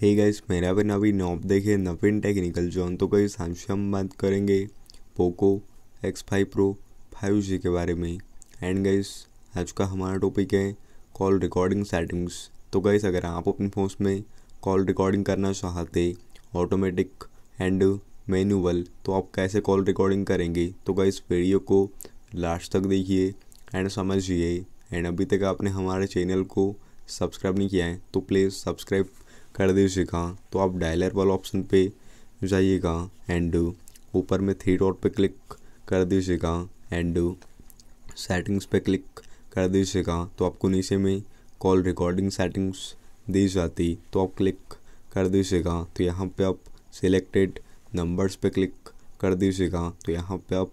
hey guys मेरा भी नवीन आप देखे नवीन टेक्निकल जोन तो कई आज हम बात करेंगे Poco X five pro five G के बारे में एंड गाइस आज का हमारा टॉपिक है कॉल रिकॉर्डिंग सेटिंग्स तो गाइस अगर आप अपने फ़ोन में कॉल रिकॉर्डिंग करना चाहते ऑटोमेटिक एंड मैनुअल तो आप कैसे कॉल रिकॉर्डिंग करेंगे तो गाइस वीडियो को लास्ट तक देखिए एंड समझिए एंड अभी तक आपने हमारे चैनल को सब्सक्राइब नहीं किया है तो प्लीज़ सब्सक्राइब कर दीजिएगा तो आप डायलर वाला ऑप्शन पे जाइएगा एंड ऊपर में थ्री डॉट पे क्लिक कर दीजिएगा एंड सेटिंग्स पे क्लिक कर दीजिएगा तो आपको नीचे में कॉल रिकॉर्डिंग सेटिंग्स दी जाती तो आप क्लिक कर दीजिएगा तो यहाँ पे आप सिलेक्टेड नंबर्स पे क्लिक कर दीजिएगा तो यहाँ पे आप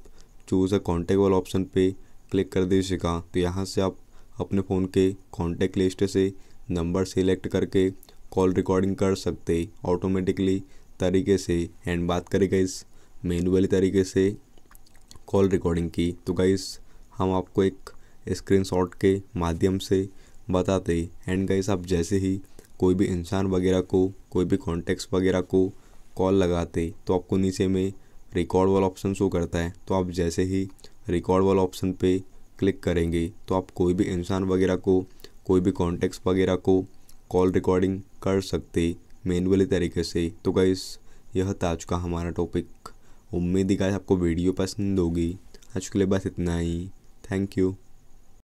चूज़ अ कॉन्टेक्ट वाला ऑप्शन पे क्लिक कर दीजिएगा तो यहाँ से आप अपने फ़ोन के कॉन्टेक्ट लिस्ट से नंबर सिलेक्ट करके कॉल रिकॉर्डिंग कर सकते ऑटोमेटिकली तरीके से एंड बात करें गाइस मैनुअली तरीके से कॉल रिकॉर्डिंग की तो गाइस हम आपको एक स्क्रीनशॉट के माध्यम से बताते एंड गाइस आप जैसे ही कोई भी इंसान वगैरह को कोई भी कॉन्टेक्ट वगैरह को कॉल लगाते तो आपको नीचे में रिकॉर्ड वाला ऑप्शन शो करता है तो आप जैसे ही रिकॉर्ड वाला ऑप्शन पे क्लिक करेंगे तो आप कोई भी इंसान वगैरह को कोई भी कॉन्टेक्ट वगैरह को कॉल रिकॉर्डिंग कर सकते मैनुअली तरीके से तो गाइस यह था आज का हमारा टॉपिक उम्मीद ही गाइस आपको वीडियो पसंद होगी आज के लिए बस इतना ही थैंक यू